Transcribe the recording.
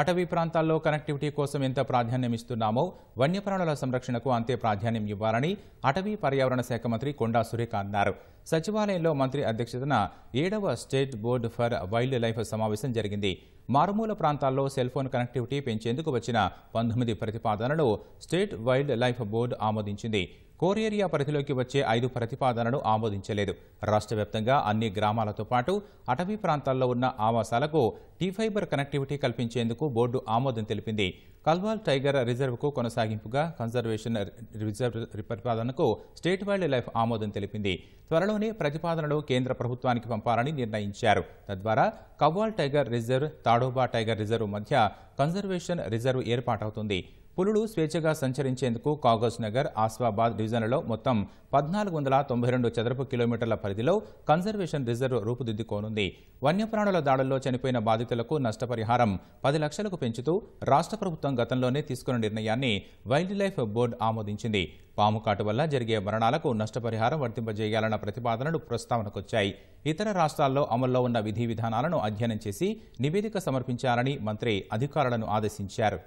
అటవీ ప్రాంతాల్లో కనెక్టివిటీ కోసం ఎంత ప్రాధాన్యం ఇస్తున్నామో వన్యప్రాణుల సంరక్షణకు అంతే ప్రాధాన్యం ఇవ్వాలని అటవీ పర్యావరణ శాఖ మంత్రి కొండా సురేఖ అన్నారు సచివాలయంలో మంత్రి అధ్యక్షతన ఏడవ state board for wildlife సమావేశం జరిగింది మారుమూల ప్రాంతాల్లో సెల్ ఫోన్ కనెక్టివిటీ పెంచేందుకు వచ్చిన పంతొమ్మిది ప్రతిపాదనలు స్టేట్ వైల్డ్ లైఫ్ బోర్డు ఆమోదించింది కోరేరియా పరిధిలోకి వచ్చే ఐదు ప్రతిపాదనను ఆమోదించలేదు రాష్ట్ర వ్యాప్తంగా అన్ని గ్రామాలతో పాటు అటవీ ప్రాంతాల్లో ఉన్న ఆవాసాలకు టీ ఫైబర్ కనెక్టివిటీ కల్పించేందుకు బోర్డు ఆమోదం తెలిపింది కల్వాల్ టైగర్ రిజర్వ్కు కొనసాగింపుగా కన్జర్వేషన్ రిజర్వ్ ప్రతిపాదనకు స్టేట్ వైల్డ్ లైఫ్ ఆమోదం తెలిపింది త్వరలోనే ప్రతిపాదనలు కేంద్ర ప్రభుత్వానికి పంపాలని నిర్ణయించారు తద్వారా Kawal tiger reserve Tadoba tiger reserve మధ్య కన్జర్వేషన్ రిజర్వ్ ఏర్పాటవుతుంది పులులు స్వేచ్ఛగా సంచరించేందుకు కాగజ్ నగర్ ఆస్వాబాద్ డివిజన్లలో మొత్తం పద్నాలుగు వందల తొంభై రెండు చదరపు కిలోమీటర్ల పరిధిలో కన్జర్వేషన్ రిజర్వ్ రూపుదిద్దుకోనుంది వన్యప్రాణుల దాడుల్లో చనిపోయిన బాధితులకు నష్టపరిహారం పది లక్షలకు పెంచుతూ రాష్ట్ర ప్రభుత్వం గతంలోనే తీసుకున్న నిర్ణయాన్ని వైల్డ్ లైఫ్ బోర్డు ఆమోదించింది పాము కాటు వల్ల జరిగే మరణాలకు నష్టపరిహారం వర్తింపజేయాలన్న ప్రతిపాదనలు ప్రస్తావనకొచ్చాయి ఇతర రాష్ట్రాల్లో అమల్లో ఉన్న విధి విధానాలను అధ్యయనం చేసి నివేదిక సమర్పించాలని మంత్రి అధికారులను ఆదేశించారు